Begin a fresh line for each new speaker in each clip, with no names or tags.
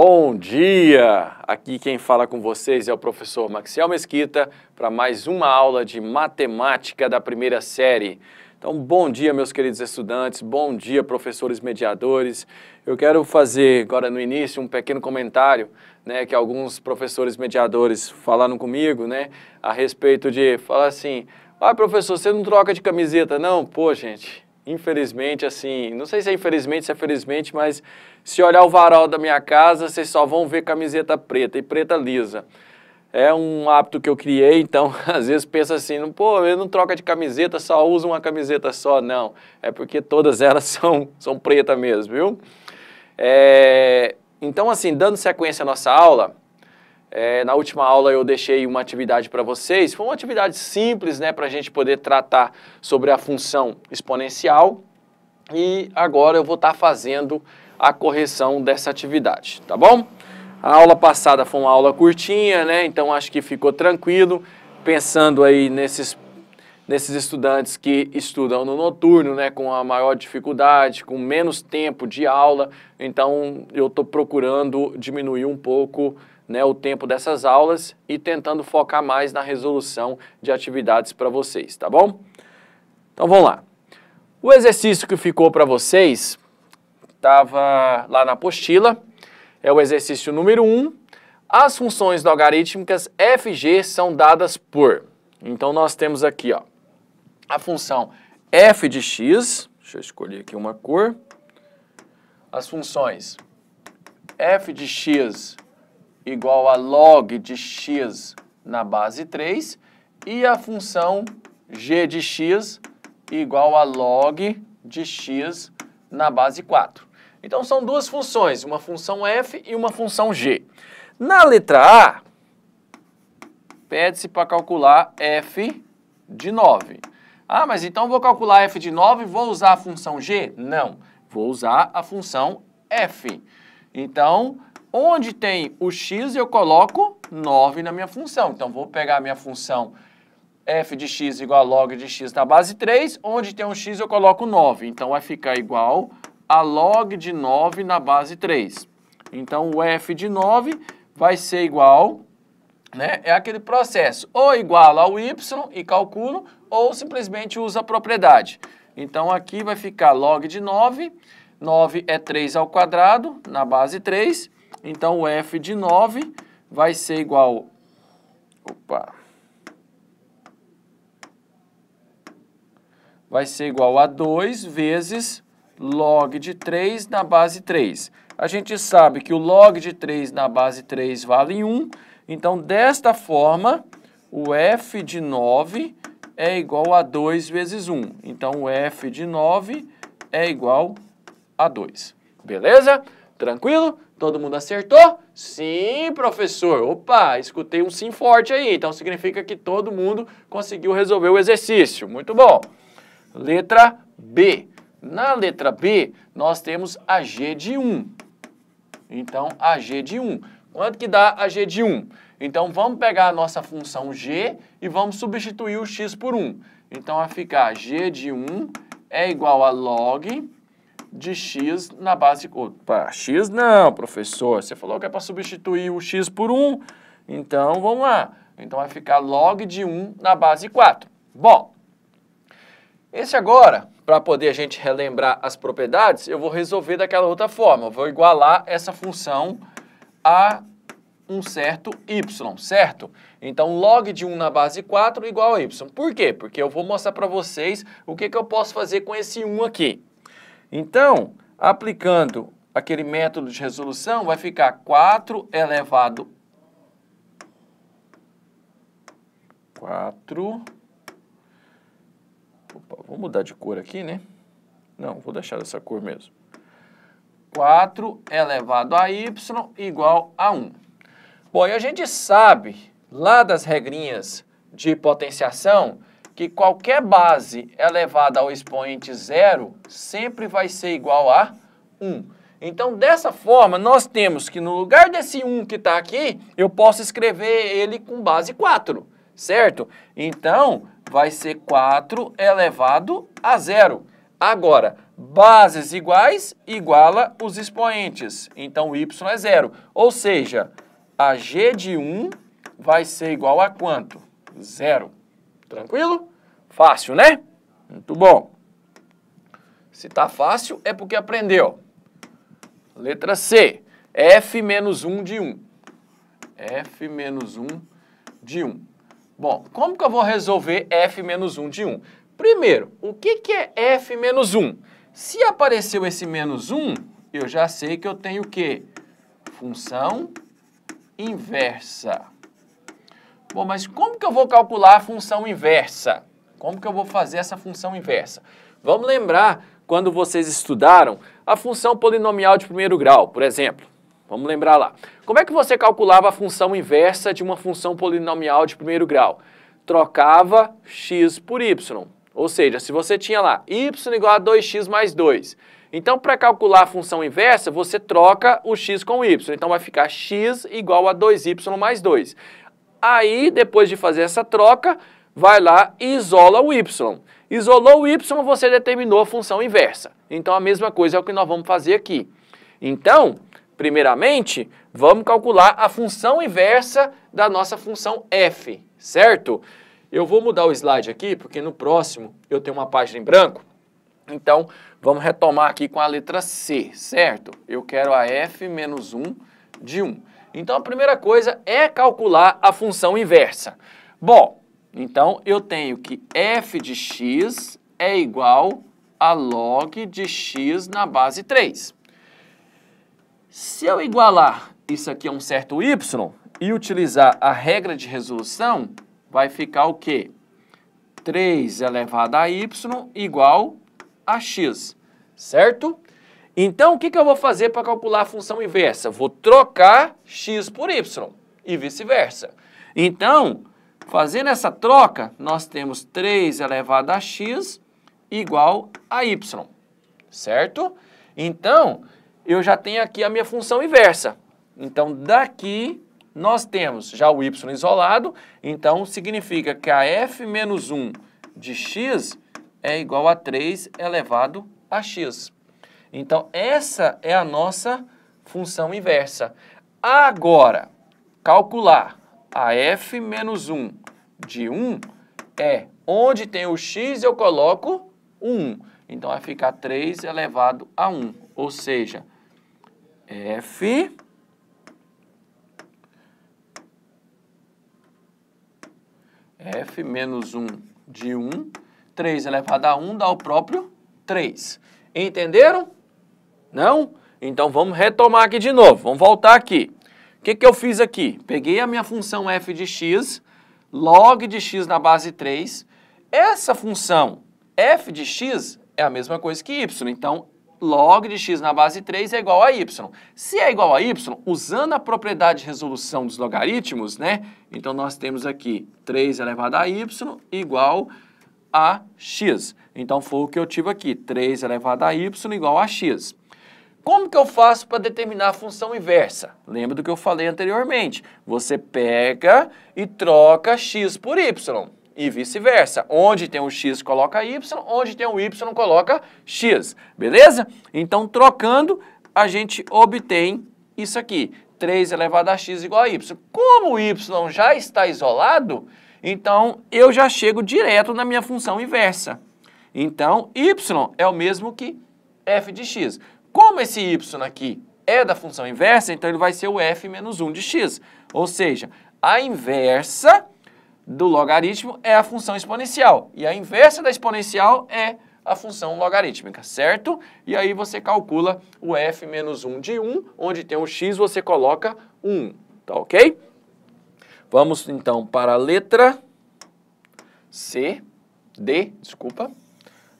Bom dia! Aqui quem fala com vocês é o professor Maxiel Mesquita para mais uma aula de matemática da primeira série. Então, bom dia, meus queridos estudantes, bom dia, professores mediadores. Eu quero fazer agora no início um pequeno comentário né, que alguns professores mediadores falaram comigo né, a respeito de falar assim: ah, professor, você não troca de camiseta, não? Pô, gente, infelizmente, assim, não sei se é infelizmente, se é felizmente, mas se olhar o varal da minha casa, vocês só vão ver camiseta preta e preta lisa. É um hábito que eu criei, então às vezes pensa assim, pô, eu não troca de camiseta, só uso uma camiseta só, não. É porque todas elas são, são preta mesmo, viu? É, então, assim, dando sequência à nossa aula, é, na última aula eu deixei uma atividade para vocês, foi uma atividade simples né, para a gente poder tratar sobre a função exponencial e agora eu vou estar tá fazendo a correção dessa atividade, tá bom? A aula passada foi uma aula curtinha, né? Então acho que ficou tranquilo, pensando aí nesses, nesses estudantes que estudam no noturno, né? Com a maior dificuldade, com menos tempo de aula. Então eu estou procurando diminuir um pouco né, o tempo dessas aulas e tentando focar mais na resolução de atividades para vocês, tá bom? Então vamos lá. O exercício que ficou para vocês estava lá na apostila, é o exercício número 1. Um. As funções logarítmicas f e g são dadas por. Então nós temos aqui ó, a função f de x, deixa eu escolher aqui uma cor, as funções f de x igual a log de x na base 3 e a função g de x igual a log de x na base 4. Então são duas funções, uma função f e uma função g. Na letra A, pede-se para calcular f de 9. Ah, mas então vou calcular f de 9 e vou usar a função g? Não, vou usar a função f. Então, Onde tem o x, eu coloco 9 na minha função. Então, vou pegar a minha função f de x igual a log de x na base 3. Onde tem o x, eu coloco 9. Então, vai ficar igual a log de 9 na base 3. Então, o f de 9 vai ser igual, né? É aquele processo, ou igual ao y e calculo, ou simplesmente usa a propriedade. Então, aqui vai ficar log de 9, 9 é 3 ao quadrado, na base 3, então, o f de 9 vai ser igual... Opa! Vai ser igual a 2 vezes log de 3 na base 3. A gente sabe que o log de 3 na base 3 vale 1, então, desta forma, o f de 9 é igual a 2 vezes 1. Então, o f de 9 é igual a 2. Beleza? Tranquilo? Todo mundo acertou? Sim, professor. Opa, escutei um sim forte aí. Então significa que todo mundo conseguiu resolver o exercício. Muito bom. Letra B. Na letra B, nós temos a G de 1. Então, a G de 1. Quanto que dá a G de 1? Então, vamos pegar a nossa função G e vamos substituir o x por 1. Então, vai ficar G de 1 é igual a log de x na base... Opa, x não, professor. Você falou que é para substituir o x por 1, então vamos lá. Então vai ficar log de 1 na base 4. Bom, esse agora, para poder a gente relembrar as propriedades, eu vou resolver daquela outra forma. Eu vou igualar essa função a um certo y, certo? Então, log de 1 na base 4 igual a y. Por quê? Porque eu vou mostrar para vocês o que, que eu posso fazer com esse 1 aqui. Então, aplicando aquele método de resolução, vai ficar 4 elevado 4. Opa, vou mudar de cor aqui, né? Não, vou deixar dessa cor mesmo. 4 elevado a y igual a 1. Bom, e a gente sabe, lá das regrinhas de potenciação, que qualquer base elevada é ao expoente zero sempre vai ser igual a 1. Então, dessa forma, nós temos que no lugar desse 1 que está aqui, eu posso escrever ele com base 4, certo? Então, vai ser 4 elevado a zero. Agora, bases iguais iguala os expoentes. Então, y é zero. Ou seja, a g de 1 vai ser igual a quanto? Zero. Tranquilo? Fácil, né? Muito bom. Se tá fácil, é porque aprendeu. Letra C. F menos 1 de 1. F menos 1 de 1. Bom, como que eu vou resolver F menos 1 de 1? Primeiro, o que, que é F menos 1? Se apareceu esse menos 1, eu já sei que eu tenho o quê? Função inversa. Bom, mas como que eu vou calcular a função inversa? Como que eu vou fazer essa função inversa? Vamos lembrar quando vocês estudaram a função polinomial de primeiro grau, por exemplo. Vamos lembrar lá. Como é que você calculava a função inversa de uma função polinomial de primeiro grau? Trocava x por y. Ou seja, se você tinha lá y igual a 2x mais 2. Então, para calcular a função inversa, você troca o x com o y. Então, vai ficar x igual a 2y mais 2. Aí, depois de fazer essa troca, vai lá e isola o y. Isolou o y, você determinou a função inversa. Então, a mesma coisa é o que nós vamos fazer aqui. Então, primeiramente, vamos calcular a função inversa da nossa função f, certo? Eu vou mudar o slide aqui, porque no próximo eu tenho uma página em branco. Então, vamos retomar aqui com a letra C, certo? Eu quero a f menos 1 de 1. Então a primeira coisa é calcular a função inversa. Bom, então eu tenho que f de x é igual a log de x na base 3. Se eu igualar isso aqui a um certo y e utilizar a regra de resolução, vai ficar o quê? 3 elevado a y igual a x, certo? Então, o que, que eu vou fazer para calcular a função inversa? Vou trocar x por y e vice-versa. Então, fazendo essa troca, nós temos 3 elevado a x igual a y, certo? Então, eu já tenho aqui a minha função inversa. Então, daqui nós temos já o y isolado, então significa que a f menos 1 de x é igual a 3 elevado a x. Então, essa é a nossa função inversa. Agora, calcular a f menos 1 de 1 é onde tem o x eu coloco 1. Então, vai ficar 3 elevado a 1, ou seja, f f menos 1 de 1, 3 elevado a 1 dá o próprio 3. Entenderam? Não? Então vamos retomar aqui de novo, vamos voltar aqui. O que, que eu fiz aqui? Peguei a minha função f de x, log de x na base 3. Essa função f de x é a mesma coisa que y, então log de x na base 3 é igual a y. Se é igual a y, usando a propriedade de resolução dos logaritmos, né? Então nós temos aqui 3 elevado a y igual a x. Então foi o que eu tive aqui, 3 elevado a y igual a x. Como que eu faço para determinar a função inversa? Lembra do que eu falei anteriormente. Você pega e troca x por y e vice-versa. Onde tem um x, coloca y. Onde tem um y, coloca x. Beleza? Então, trocando, a gente obtém isso aqui. 3 elevado a x igual a y. Como o y já está isolado, então eu já chego direto na minha função inversa. Então, y é o mesmo que f de x. Como esse y aqui é da função inversa, então ele vai ser o f menos 1 de x. Ou seja, a inversa do logaritmo é a função exponencial. E a inversa da exponencial é a função logarítmica, certo? E aí você calcula o f menos 1 de 1, onde tem o x você coloca 1, tá ok? Vamos então para a letra C, D, desculpa,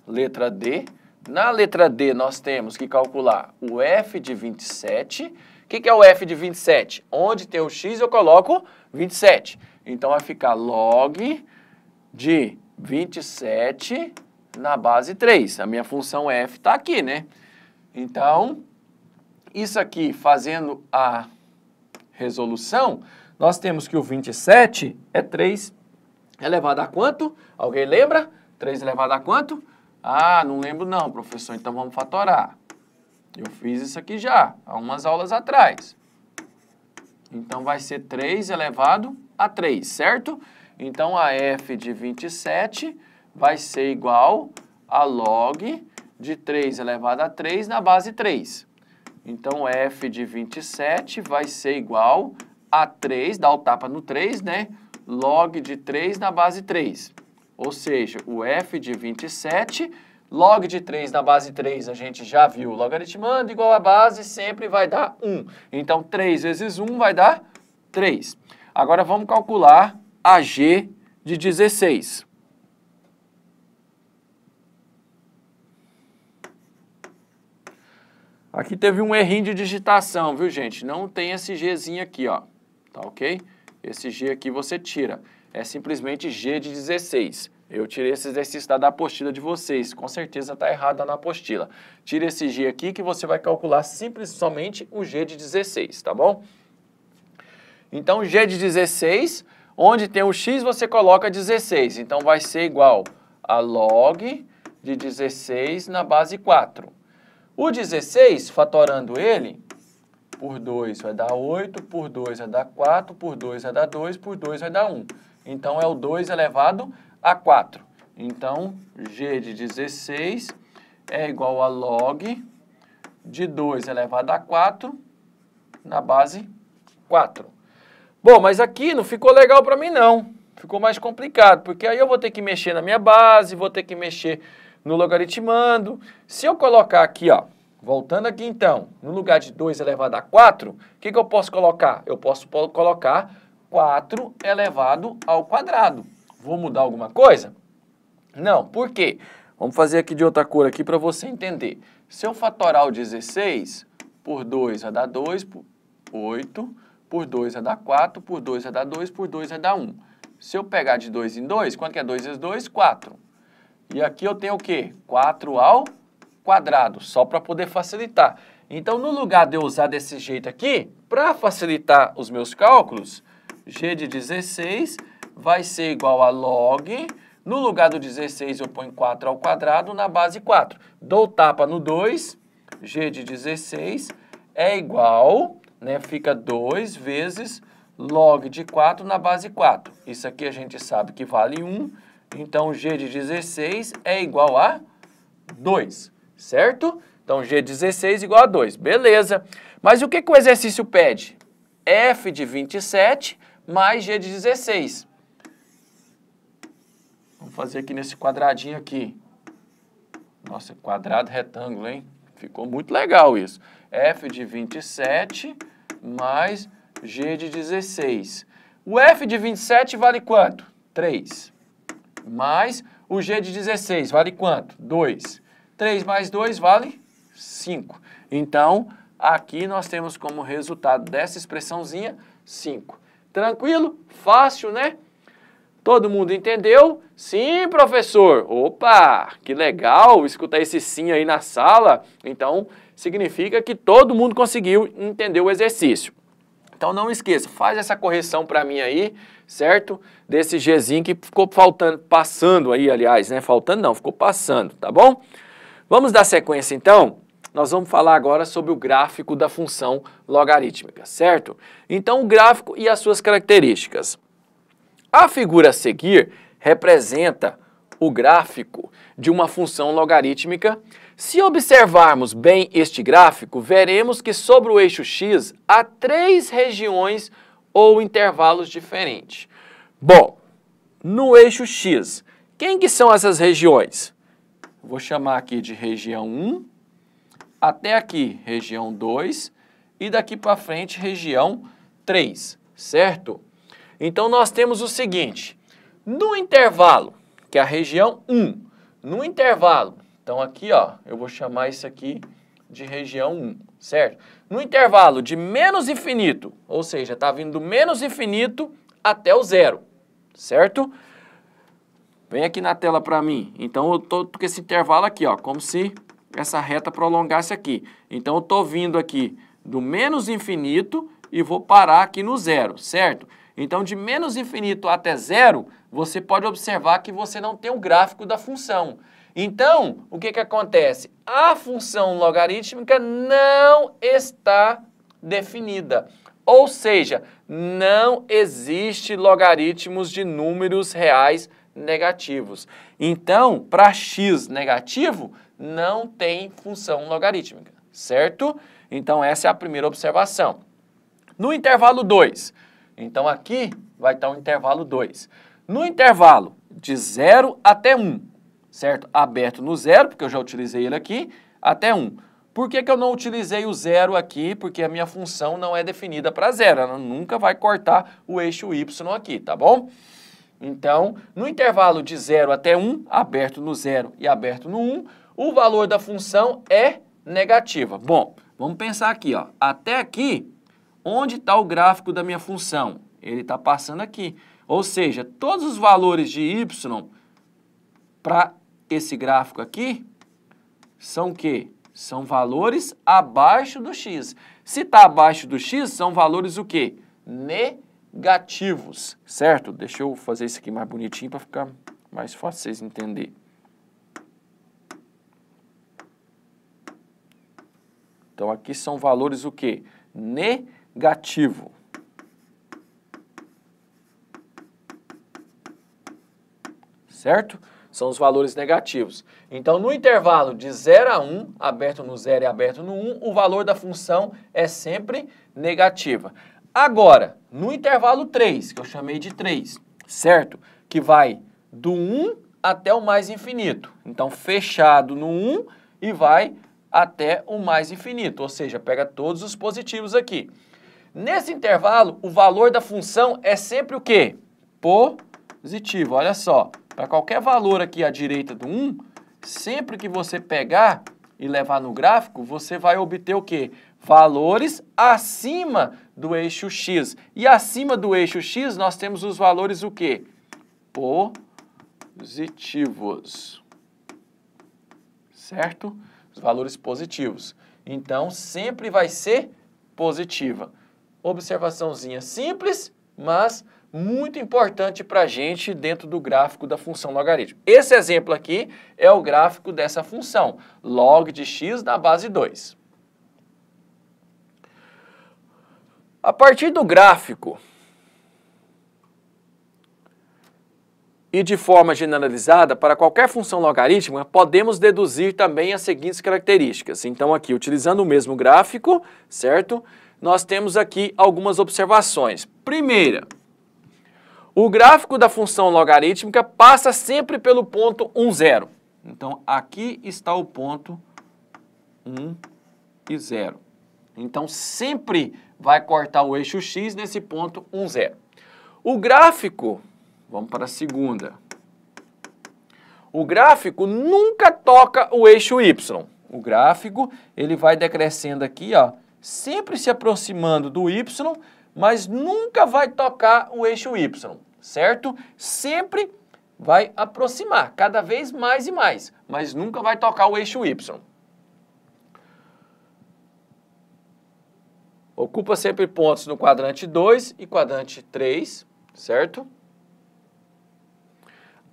letra D, na letra D, nós temos que calcular o f de 27. O que, que é o f de 27? Onde tem o x, eu coloco 27. Então, vai ficar log de 27 na base 3. A minha função f está aqui, né? Então, isso aqui, fazendo a resolução, nós temos que o 27 é 3 elevado a quanto? Alguém lembra? 3 elevado a quanto? Ah, não lembro não, professor, então vamos fatorar. Eu fiz isso aqui já, há umas aulas atrás. Então, vai ser 3 elevado a 3, certo? Então, a f de 27 vai ser igual a log de 3 elevado a 3 na base 3. Então, f de 27 vai ser igual a 3, dá o tapa no 3, né? Log de 3 na base 3. Ou seja, o f de 27, log de 3 na base 3 a gente já viu logaritmando, igual a base sempre vai dar 1. Então 3 vezes 1 vai dar 3. Agora vamos calcular a g de 16. Aqui teve um errinho de digitação, viu, gente? Não tem esse Gzinho aqui, ó. Tá ok? Esse G aqui você tira é simplesmente G de 16. Eu tirei esse exercício da, apostila de vocês, com certeza está errado na apostila. Tira esse G aqui que você vai calcular simples somente o G de 16, tá bom? Então, G de 16, onde tem o X você coloca 16, então vai ser igual a log de 16 na base 4. O 16, fatorando ele, por 2 vai dar 8, por 2 vai dar 4, por 2 vai dar 2, por 2 vai dar 1. Então, é o 2 elevado a 4. Então, G de 16 é igual a log de 2 elevado a 4 na base 4. Bom, mas aqui não ficou legal para mim não. Ficou mais complicado, porque aí eu vou ter que mexer na minha base, vou ter que mexer no logaritmando. Se eu colocar aqui, ó, voltando aqui então, no lugar de 2 elevado a 4, o que, que eu posso colocar? Eu posso colocar 4 elevado ao quadrado. Vou mudar alguma coisa? Não, por quê? Vamos fazer aqui de outra cor aqui para você entender. Se Seu fatoral 16 por 2 vai dar 2, por 8, por 2 vai dar 4, por 2 vai dar 2, por 2 vai dar 1. Se eu pegar de 2 em 2, quanto que é 2 vezes 2? 4. E aqui eu tenho o quê? 4 ao quadrado, só para poder facilitar. Então, no lugar de eu usar desse jeito aqui, para facilitar os meus cálculos, g de 16 vai ser igual a log, no lugar do 16 eu ponho 4 ao quadrado na base 4. Dou tapa no 2, g de 16 é igual, né, fica 2 vezes log de 4 na base 4. Isso aqui a gente sabe que vale 1, então g de 16 é igual a 2, certo? Então g16 igual a 2, beleza. Mas o que, que o exercício pede? f de 27 mais G de 16. Vamos fazer aqui nesse quadradinho aqui. Nossa, quadrado retângulo, hein? Ficou muito legal isso. F de 27 mais G de 16. O F de 27 vale quanto? 3. Mais o G de 16 vale quanto? 2. 3 mais 2 vale 5. Então, aqui nós temos como resultado dessa expressãozinha 5. Tranquilo? Fácil, né? Todo mundo entendeu? Sim, professor. Opa, que legal escutar esse sim aí na sala. Então, significa que todo mundo conseguiu entender o exercício. Então não esqueça, faz essa correção para mim aí, certo? Desse Gzinho que ficou faltando, passando aí, aliás, né? Faltando não, ficou passando, tá bom? Vamos dar sequência então? nós vamos falar agora sobre o gráfico da função logarítmica, certo? Então, o gráfico e as suas características. A figura a seguir representa o gráfico de uma função logarítmica. Se observarmos bem este gráfico, veremos que sobre o eixo x há três regiões ou intervalos diferentes. Bom, no eixo x, quem que são essas regiões? Vou chamar aqui de região 1, até aqui, região 2, e daqui para frente, região 3, certo? Então, nós temos o seguinte, no intervalo, que é a região 1, no intervalo, então aqui, ó, eu vou chamar isso aqui de região 1, certo? No intervalo de menos infinito, ou seja, está vindo do menos infinito até o zero, certo? Vem aqui na tela para mim. Então, eu estou com esse intervalo aqui, ó, como se essa reta prolongasse aqui. Então, eu estou vindo aqui do menos infinito e vou parar aqui no zero, certo? Então, de menos infinito até zero, você pode observar que você não tem o gráfico da função. Então, o que, que acontece? A função logarítmica não está definida. Ou seja, não existe logaritmos de números reais negativos. Então, para x negativo, não tem função logarítmica, certo? Então essa é a primeira observação. No intervalo 2, então aqui vai estar o intervalo 2. No intervalo de 0 até 1, um, certo? Aberto no 0, porque eu já utilizei ele aqui, até 1. Um. Por que, que eu não utilizei o zero aqui? Porque a minha função não é definida para zero. Ela nunca vai cortar o eixo y aqui, tá bom? Então, no intervalo de 0 até 1, um, aberto no 0 e aberto no 1, um, o valor da função é negativa. Bom, vamos pensar aqui, ó. até aqui, onde está o gráfico da minha função? Ele está passando aqui. Ou seja, todos os valores de y para esse gráfico aqui são o quê? São valores abaixo do x. Se está abaixo do x, são valores o quê? Negativos, certo? Deixa eu fazer isso aqui mais bonitinho para ficar mais fácil vocês entenderem. Então aqui são valores o quê? Negativo. Certo? São os valores negativos. Então, no intervalo de 0 a 1, um, aberto no 0 e aberto no 1, um, o valor da função é sempre negativa. Agora, no intervalo 3, que eu chamei de 3, certo? Que vai do 1 até o mais infinito. Então, fechado no 1 e vai até o mais infinito, ou seja, pega todos os positivos aqui. Nesse intervalo, o valor da função é sempre o quê? Positivo, olha só. Para qualquer valor aqui à direita do 1, sempre que você pegar e levar no gráfico, você vai obter o quê? Valores acima do eixo x. E acima do eixo x, nós temos os valores o quê? Positivos. Certo? valores positivos. Então, sempre vai ser positiva. Observaçãozinha simples, mas muito importante para a gente dentro do gráfico da função logaritmo. Esse exemplo aqui é o gráfico dessa função, log de x na base 2. A partir do gráfico e de forma generalizada, para qualquer função logarítmica, podemos deduzir também as seguintes características. Então, aqui, utilizando o mesmo gráfico, certo? Nós temos aqui algumas observações. Primeira, o gráfico da função logarítmica passa sempre pelo ponto 1, 0. Então, aqui está o ponto 1 e 0. Então, sempre vai cortar o eixo x nesse ponto 1, 0. O gráfico Vamos para a segunda. O gráfico nunca toca o eixo Y. O gráfico, ele vai decrescendo aqui, ó, sempre se aproximando do Y, mas nunca vai tocar o eixo Y, certo? Sempre vai aproximar, cada vez mais e mais, mas nunca vai tocar o eixo Y. Ocupa sempre pontos no quadrante 2 e quadrante 3, certo?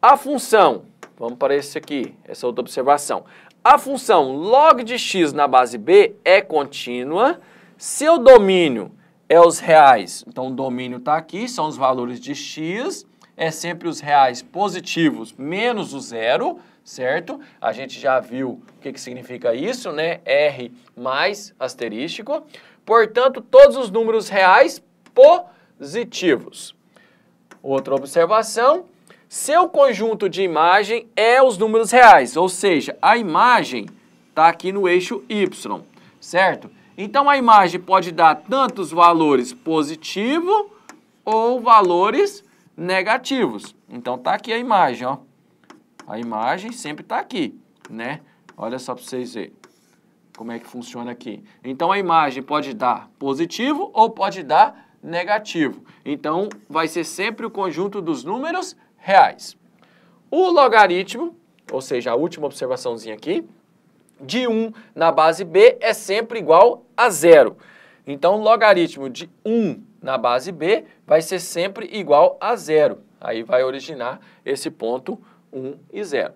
A função, vamos para esse aqui, essa outra observação. A função log de x na base b é contínua se o domínio é os reais. Então, o domínio está aqui, são os valores de x, é sempre os reais positivos menos o zero, certo? A gente já viu o que, que significa isso, né? R mais asterístico. Portanto, todos os números reais positivos. Outra observação, seu conjunto de imagem é os números reais, ou seja, a imagem está aqui no eixo Y, certo? Então a imagem pode dar tantos valores positivo ou valores negativos. Então está aqui a imagem, ó. A imagem sempre está aqui, né? Olha só para vocês verem como é que funciona aqui. Então a imagem pode dar positivo ou pode dar negativo. Então vai ser sempre o conjunto dos números reais. O logaritmo, ou seja, a última observaçãozinha aqui, de 1 na base B é sempre igual a zero. Então, o logaritmo de 1 na base B vai ser sempre igual a zero. Aí vai originar esse ponto 1 e 0.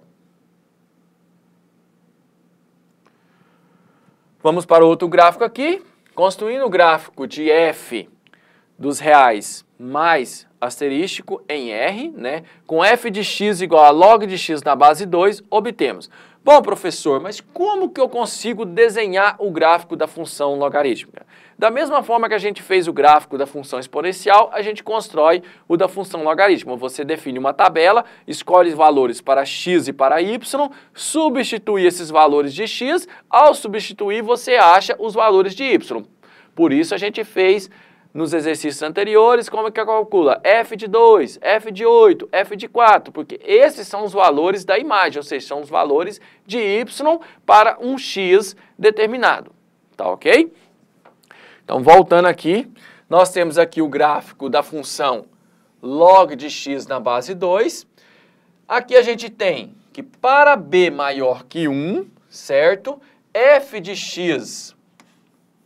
Vamos para outro gráfico aqui. Construindo o gráfico de F dos reais mais asterístico em R, né? Com f de x igual a log de x na base 2, obtemos. Bom, professor, mas como que eu consigo desenhar o gráfico da função logarítmica? Da mesma forma que a gente fez o gráfico da função exponencial, a gente constrói o da função logarítmica. Você define uma tabela, escolhe valores para x e para y, substitui esses valores de x, ao substituir você acha os valores de y. Por isso a gente fez nos exercícios anteriores, como é que é calcula? F de 2, F de 8, F de 4, porque esses são os valores da imagem, ou seja, são os valores de Y para um X determinado. Tá ok? Então, voltando aqui, nós temos aqui o gráfico da função log de x na base 2. Aqui a gente tem que para b maior que 1, certo? f de x,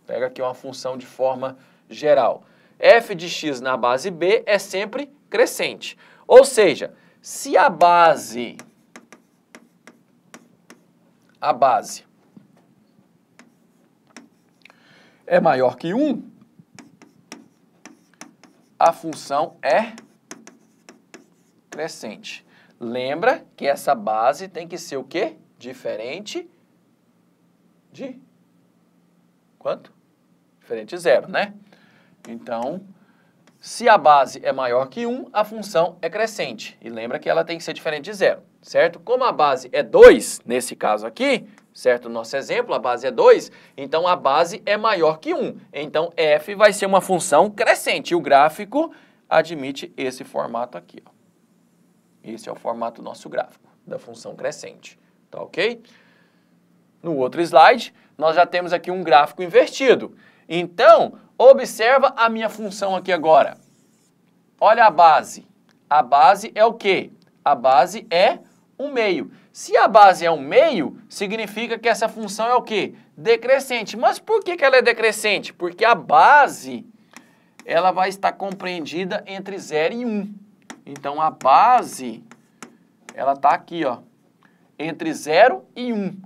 pega aqui uma função de forma geral f de x na base b é sempre crescente. Ou seja, se a base a base é maior que 1, a função é crescente. Lembra que essa base tem que ser o quê? Diferente de quanto? Diferente de zero, né? Então, se a base é maior que 1, a função é crescente. E lembra que ela tem que ser diferente de zero, certo? Como a base é 2, nesse caso aqui, certo? nosso exemplo, a base é 2, então a base é maior que 1. Então, f vai ser uma função crescente. E o gráfico admite esse formato aqui. Ó. Esse é o formato do nosso gráfico, da função crescente. Tá ok? No outro slide, nós já temos aqui um gráfico invertido. Então, Observa a minha função aqui agora. Olha a base. A base é o quê? A base é um meio. Se a base é um meio, significa que essa função é o quê? Decrescente. Mas por que, ela é decrescente? Porque a base ela vai estar compreendida entre 0 e 1. Um. Então, a base está aqui, ó, entre 0 e 1. Um.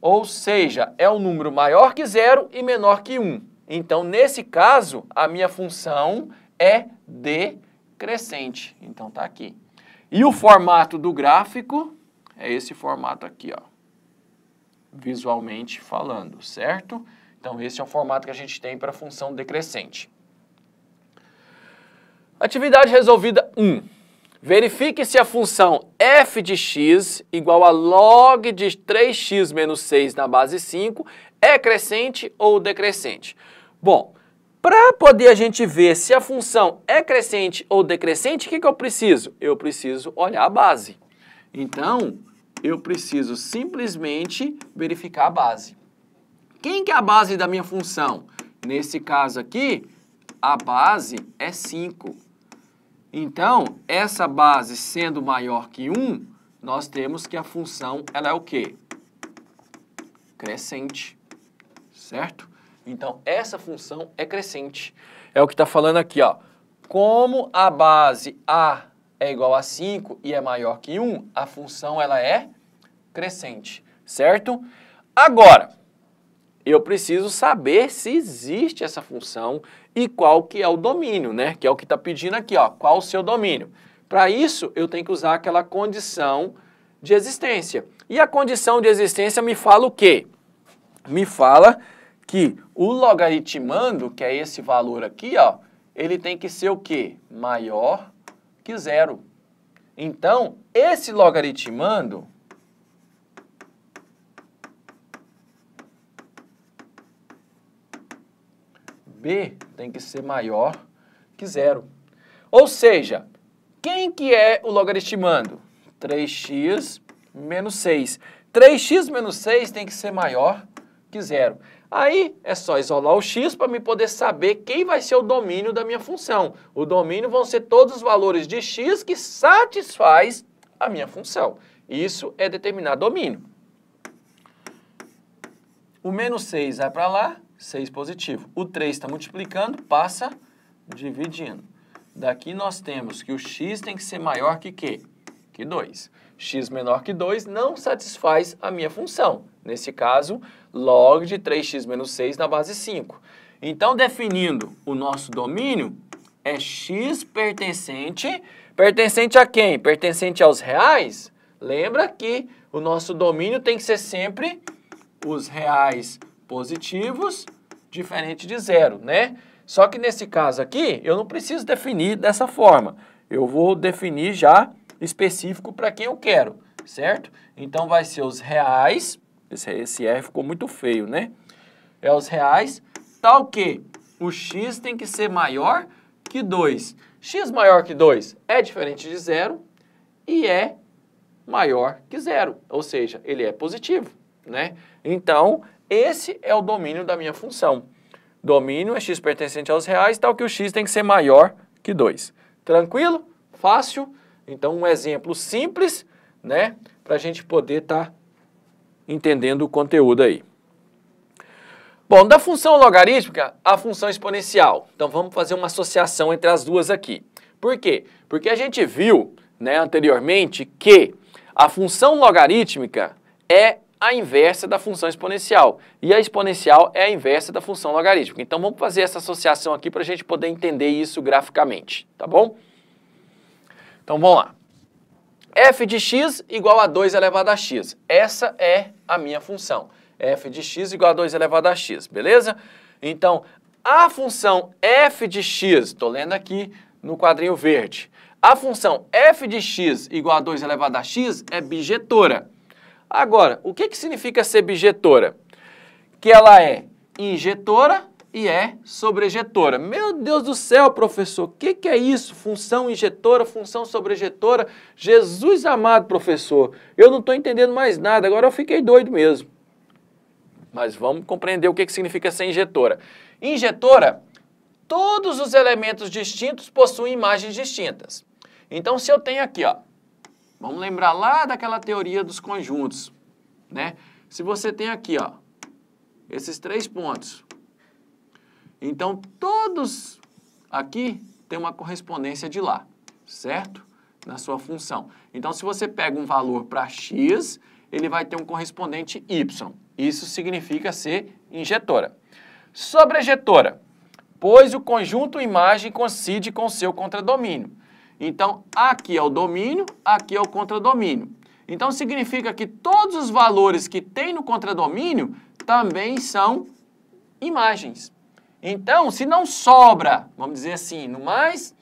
Ou seja, é um número maior que 0 e menor que 1. Um. Então, nesse caso, a minha função é decrescente. Então, está aqui. E o formato do gráfico é esse formato aqui, ó. Visualmente falando, certo? Então, esse é o formato que a gente tem para a função decrescente. Atividade resolvida 1. Verifique se a função f de x igual a log de 3x menos 6 na base 5 é crescente ou decrescente. Bom, para poder a gente ver se a função é crescente ou decrescente, o que, que eu preciso? Eu preciso olhar a base. Então, eu preciso simplesmente verificar a base. Quem que é a base da minha função? Nesse caso aqui, a base é 5. Então, essa base sendo maior que 1, nós temos que a função ela é o quê? Crescente, certo? Então, essa função é crescente. É o que está falando aqui, ó. Como a base A é igual a 5 e é maior que 1, a função ela é crescente, certo? Agora, eu preciso saber se existe essa função e qual que é o domínio, né? Que é o que está pedindo aqui, ó. Qual o seu domínio? Para isso, eu tenho que usar aquela condição de existência. E a condição de existência me fala o quê? Me fala que o logaritmando, que é esse valor aqui, ó, ele tem que ser o quê? Maior que zero. Então, esse logaritmando b tem que ser maior que zero. Ou seja, quem que é o logaritmando? 3x menos 6. 3x menos 6 tem que ser maior que zero. Aí é só isolar o x para me poder saber quem vai ser o domínio da minha função. O domínio vão ser todos os valores de x que satisfaz a minha função. Isso é determinar domínio. O menos 6 vai para lá, 6 positivo. O 3 está multiplicando, passa dividindo. Daqui nós temos que o x tem que ser maior que q? Que 2 x menor que 2 não satisfaz a minha função. Nesse caso, log de 3x menos 6 na base 5. Então, definindo o nosso domínio, é x pertencente, pertencente a quem? Pertencente aos reais? Lembra que o nosso domínio tem que ser sempre os reais positivos, diferente de zero, né? Só que nesse caso aqui, eu não preciso definir dessa forma. Eu vou definir já específico para quem eu quero, certo? Então vai ser os reais, esse, esse R ficou muito feio, né? É os reais, tal tá que o x tem que ser maior que 2. x maior que 2 é diferente de zero e é maior que zero, ou seja, ele é positivo, né? Então, esse é o domínio da minha função. Domínio é x pertencente aos reais, tal tá que o x tem que ser maior que 2. Tranquilo? Fácil? Então, um exemplo simples, né, para a gente poder estar tá entendendo o conteúdo aí. Bom, da função logarítmica à função exponencial. Então, vamos fazer uma associação entre as duas aqui. Por quê? Porque a gente viu né, anteriormente que a função logarítmica é a inversa da função exponencial. E a exponencial é a inversa da função logarítmica. Então vamos fazer essa associação aqui para a gente poder entender isso graficamente, tá bom? Então vamos lá. f de x igual a 2 elevado a x. Essa é a minha função. f de x igual a 2 elevado a x, beleza? Então, a função f de x, estou lendo aqui no quadrinho verde, a função f de x igual a 2 elevado a x é bijetora. Agora, o que, que significa ser bijetora? Que ela é injetora e é sobrejetora. Meu Deus do céu, professor, o que, que, é isso? Função injetora, função sobrejetora? Jesus amado, professor, eu não estou entendendo mais nada, agora eu fiquei doido mesmo. Mas vamos compreender o que, que significa ser injetora. Injetora, todos os elementos distintos possuem imagens distintas. Então, se eu tenho aqui, ó, vamos lembrar lá daquela teoria dos conjuntos, né? Se você tem aqui, ó, esses três pontos, então, todos aqui têm uma correspondência de lá, certo? Na sua função. Então, se você pega um valor para x, ele vai ter um correspondente y. Isso significa ser injetora. Sobrejetora, pois o conjunto imagem coincide com seu contradomínio. Então, aqui é o domínio, aqui é o contradomínio. Então, significa que todos os valores que tem no contradomínio também são imagens. Então, se não sobra, vamos dizer assim, no mais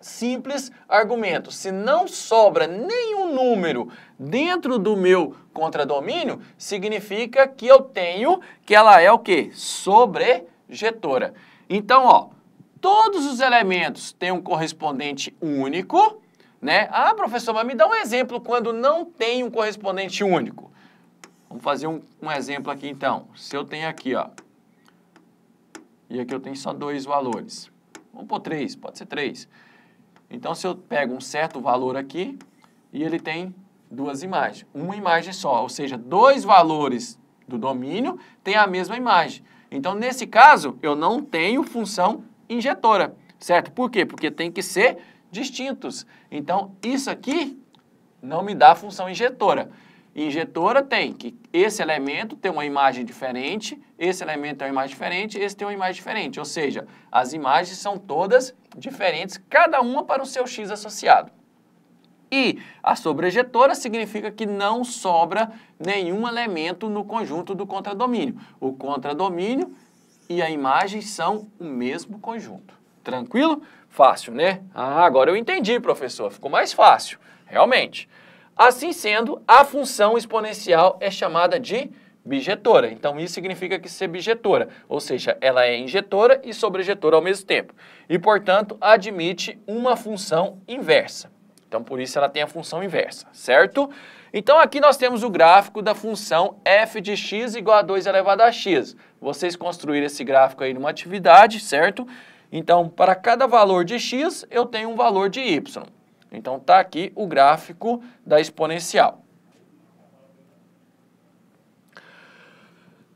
simples argumento, se não sobra nenhum número dentro do meu contradomínio, significa que eu tenho que ela é o quê? Sobrejetora. Então, ó, todos os elementos têm um correspondente único, né? Ah, professor, mas me dá um exemplo quando não tem um correspondente único. Vamos fazer um, um exemplo aqui então. Se eu tenho aqui, ó, e aqui eu tenho só dois valores. Vamos pôr três, pode ser três. Então, se eu pego um certo valor aqui e ele tem duas imagens, uma imagem só, ou seja, dois valores do domínio têm a mesma imagem. Então, nesse caso, eu não tenho função injetora, certo? Por quê? Porque tem que ser distintos. Então, isso aqui não me dá função injetora. Injetora tem que esse elemento tem uma imagem diferente, esse elemento tem uma imagem diferente, esse tem uma imagem diferente. Ou seja, as imagens são todas diferentes, cada uma para o seu X associado. E a sobrejetora significa que não sobra nenhum elemento no conjunto do contradomínio. O contradomínio e a imagem são o mesmo conjunto. Tranquilo? Fácil, né? Ah, agora eu entendi, professor. Ficou mais fácil. Realmente. Assim sendo, a função exponencial é chamada de bijetora. Então, isso significa que ser bijetora, ou seja, ela é injetora e sobrejetora ao mesmo tempo. E, portanto, admite uma função inversa. Então, por isso ela tem a função inversa, certo? Então, aqui nós temos o gráfico da função f de x igual a 2 elevado a x. Vocês construíram esse gráfico aí numa atividade, certo? Então, para cada valor de x, eu tenho um valor de y. Então está aqui o gráfico da exponencial.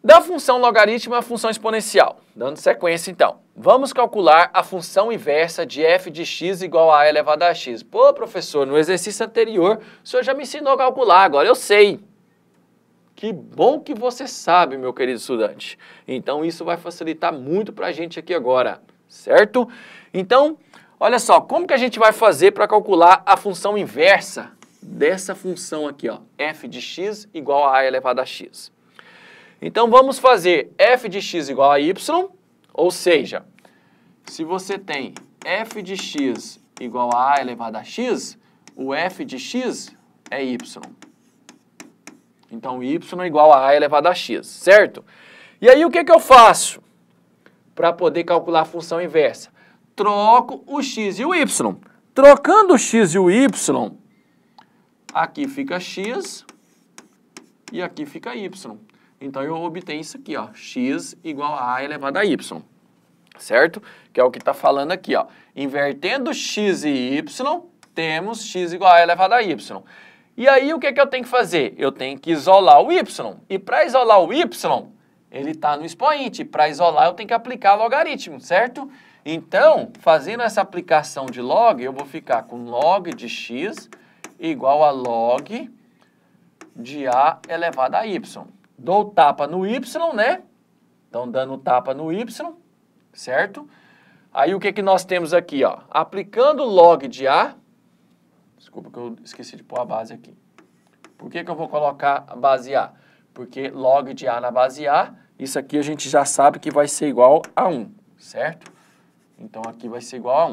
Da função logaritmo à função exponencial. Dando sequência, então. Vamos calcular a função inversa de f de x igual a, a elevado a x. Pô, professor, no exercício anterior, o senhor já me ensinou a calcular, agora eu sei. Que bom que você sabe, meu querido estudante. Então, isso vai facilitar muito para a gente aqui agora, certo? Então, Olha só, como que a gente vai fazer para calcular a função inversa dessa função aqui, ó, f de x igual a a elevado a x. Então vamos fazer f de x igual a y, ou seja, se você tem f de x igual a a elevado a x, o f de x é y. Então y é igual a a elevado a x, certo? E aí o que, que eu faço para poder calcular a função inversa? troco o x e o y. Trocando o x e o y, aqui fica x e aqui fica y. Então, eu obtenho isso aqui, ó, x igual a a elevado a y, certo? Que é o que está falando aqui, ó. Invertendo x e y, temos x igual a elevado a y. E aí, o que, é que eu tenho que fazer? Eu tenho que isolar o y. E para isolar o y, ele está no expoente. Para isolar, eu tenho que aplicar logaritmo, certo? Então, fazendo essa aplicação de log, eu vou ficar com log de x igual a log de a elevado a y. Dou tapa no y, né? Então, dando tapa no y, certo? Aí, o que, que nós temos aqui? Ó? Aplicando log de a... Desculpa que eu esqueci de pôr a base aqui. Por que, que eu vou colocar a base a? Porque log de a na base a, isso aqui a gente já sabe que vai ser igual a 1, certo? Então, aqui vai ser igual a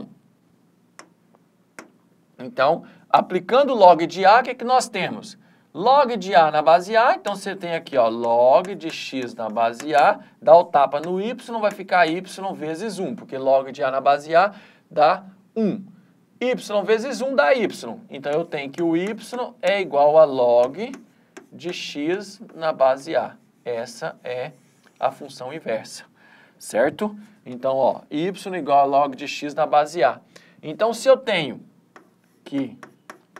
1. Então, aplicando log de A, o que, é que nós temos? Log de A na base A, então você tem aqui, ó, log de X na base A, dá o tapa no Y, vai ficar Y vezes 1, porque log de A na base A dá 1. Y vezes 1 dá Y, então eu tenho que o Y é igual a log de X na base A. Essa é a função inversa certo? Então, ó, y igual a log de x na base A. Então, se eu tenho que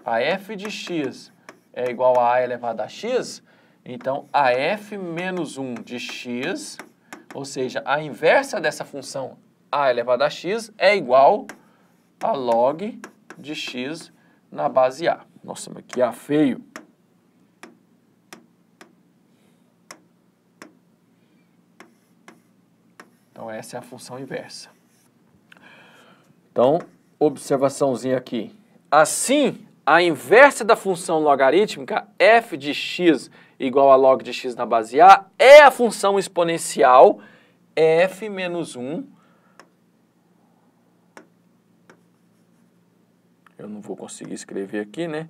a f de x é igual a a elevado a x, então a f menos 1 de x, ou seja, a inversa dessa função a elevado a x é igual a log de x na base a. Nossa, mas que a feio. Então, essa é a função inversa. Então, observaçãozinha aqui. Assim, a inversa da função logarítmica, f de x igual a log de x na base a, é a função exponencial f menos 1. Eu não vou conseguir escrever aqui, né?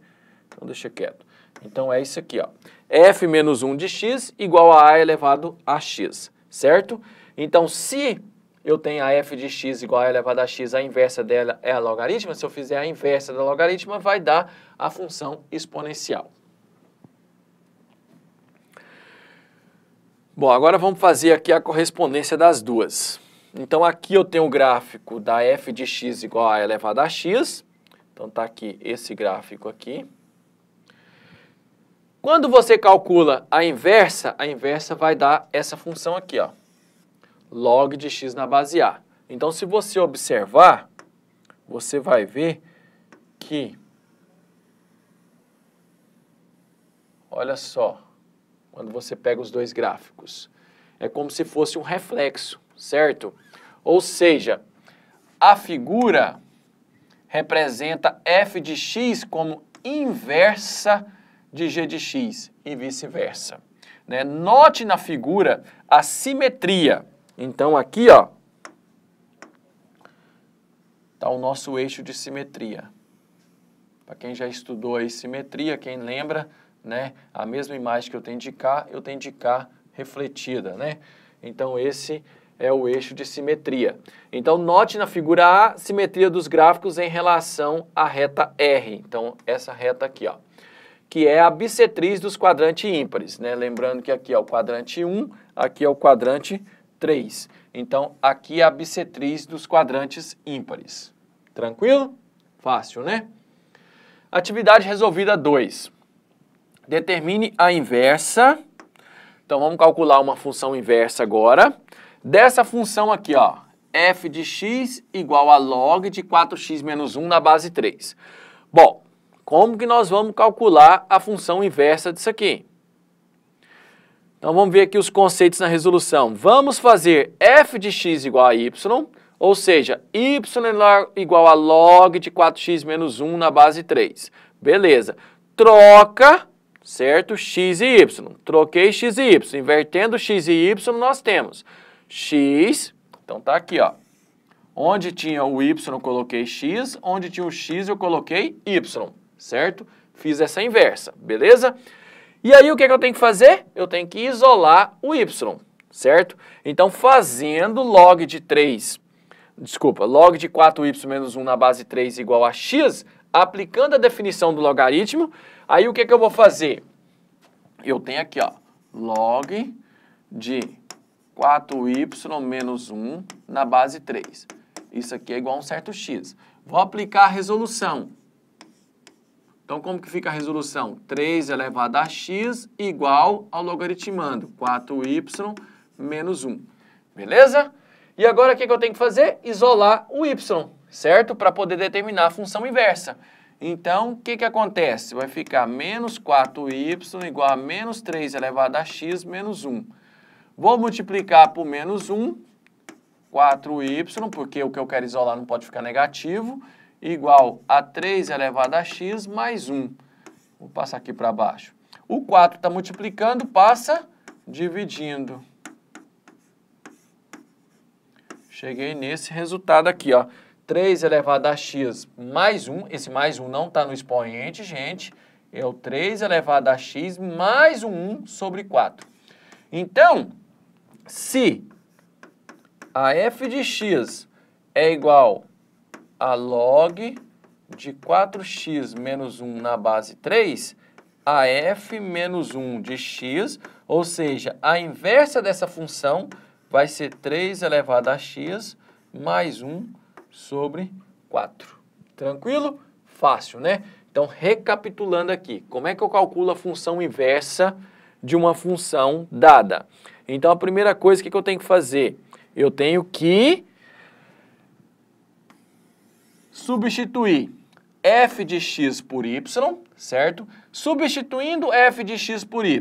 Então deixa quieto. Então é isso aqui, ó. f menos 1 de x igual a a elevado a x, certo? Então, se eu tenho a f de x igual a elevado a x, a inversa dela é a logaritma, se eu fizer a inversa da logaritma, vai dar a função exponencial. Bom, agora vamos fazer aqui a correspondência das duas. Então, aqui eu tenho o gráfico da f de x igual a elevado a x. Então, está aqui esse gráfico aqui. Quando você calcula a inversa, a inversa vai dar essa função aqui, ó log de x na base A. Então, se você observar, você vai ver que, olha só, quando você pega os dois gráficos, é como se fosse um reflexo, certo? Ou seja, a figura representa f de x como inversa de g de x e vice-versa. Né? Note na figura a simetria. Então aqui, ó, está o nosso eixo de simetria. Para quem já estudou aí simetria, quem lembra, né, a mesma imagem que eu tenho de cá, eu tenho de cá refletida, né? Então esse é o eixo de simetria. Então note na figura A, simetria dos gráficos em relação à reta R. Então essa reta aqui, ó, que é a bissetriz dos quadrantes ímpares, né? Lembrando que aqui é o quadrante 1, aqui é o quadrante 3. Então, aqui é a bissetriz dos quadrantes ímpares. Tranquilo? Fácil, né? Atividade resolvida 2. Determine a inversa. Então, vamos calcular uma função inversa agora. Dessa função aqui, ó, f de x igual a log de 4x menos 1 na base 3. Bom, como que nós vamos calcular a função inversa disso aqui? Então vamos ver aqui os conceitos na resolução. Vamos fazer f de x igual a y, ou seja, y igual a log de 4x menos 1 na base 3. Beleza. Troca, certo? x e y. Troquei x e y. Invertendo x e y, nós temos x, então tá aqui, ó. Onde tinha o y, eu coloquei x. Onde tinha o x, eu coloquei y, certo? Fiz essa inversa, beleza? E aí o que, é que eu tenho que fazer? Eu tenho que isolar o y, certo? Então fazendo log de 3, desculpa, log de 4y menos 1 na base 3 igual a x, aplicando a definição do logaritmo, aí o que, é que eu vou fazer? Eu tenho aqui, ó, log de 4y menos 1 na base 3. Isso aqui é igual a um certo x. Vou aplicar a resolução. Então, como que fica a resolução? 3 elevado a x igual ao logaritmando 4y menos 1. Beleza? E agora o que, que eu tenho que fazer? Isolar o y, certo? Para poder determinar a função inversa. Então, o que, que acontece? Vai ficar menos 4y igual a menos 3 elevado a x menos 1. Vou multiplicar por menos 1, 4y, porque o que eu quero isolar não pode ficar negativo igual a 3 elevado a x mais 1. Vou passar aqui para baixo. O 4 está multiplicando, passa dividindo. Cheguei nesse resultado aqui, ó. 3 elevado a x mais 1, esse mais 1 não está no expoente, gente, é o 3 elevado a x mais um 1 sobre 4. Então, se a f de x é igual a log de 4x menos 1 na base 3, a f menos 1 de x, ou seja, a inversa dessa função vai ser 3 elevado a x mais 1 sobre 4. Tranquilo? Fácil, né? Então, recapitulando aqui, como é que eu calculo a função inversa de uma função dada? Então, a primeira coisa que eu tenho que fazer? Eu tenho que substituir f de x por y, certo? Substituindo f de x por y.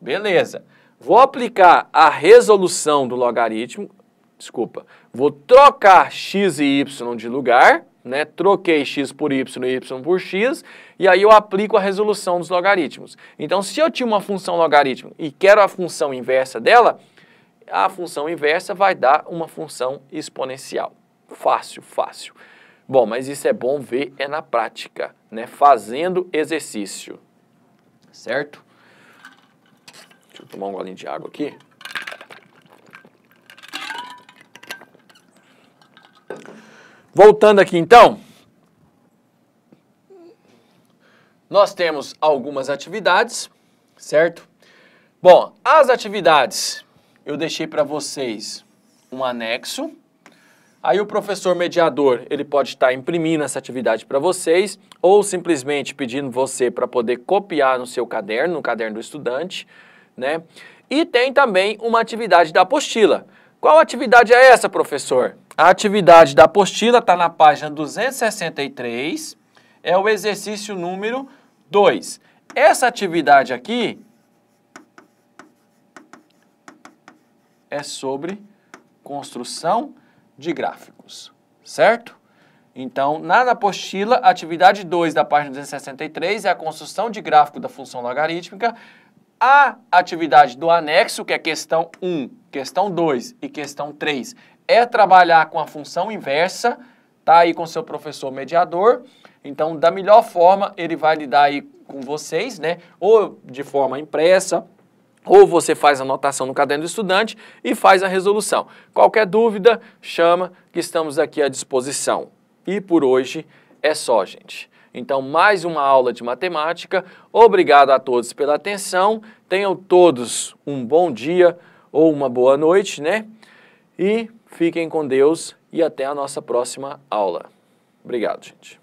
Beleza. Vou aplicar a resolução do logaritmo, desculpa, vou trocar x e y de lugar, né? Troquei x por y e y por x, e aí eu aplico a resolução dos logaritmos. Então, se eu tinha uma função logaritmo e quero a função inversa dela, a função inversa vai dar uma função exponencial. Fácil, fácil. Bom, mas isso é bom ver é na prática, né? Fazendo exercício, certo? Deixa eu tomar um golinho de água aqui. Voltando aqui então, nós temos algumas atividades, certo? Bom, as atividades eu deixei para vocês um anexo, Aí o professor mediador, ele pode estar imprimindo essa atividade para vocês ou simplesmente pedindo você para poder copiar no seu caderno, no caderno do estudante, né? E tem também uma atividade da apostila. Qual atividade é essa, professor? A atividade da apostila está na página 263, é o exercício número 2. Essa atividade aqui é sobre construção de gráficos, certo? Então, na apostila, atividade 2 da página 263 é a construção de gráfico da função logarítmica. A atividade do anexo, que é questão 1, questão 2 e questão 3, é trabalhar com a função inversa, tá aí com seu professor mediador. Então, da melhor forma, ele vai lidar aí com vocês, né? Ou de forma impressa, ou você faz a anotação no caderno do estudante e faz a resolução. Qualquer dúvida, chama que estamos aqui à disposição. E por hoje é só, gente. Então, mais uma aula de matemática. Obrigado a todos pela atenção. Tenham todos um bom dia ou uma boa noite, né? E fiquem com Deus e até a nossa próxima aula. Obrigado, gente.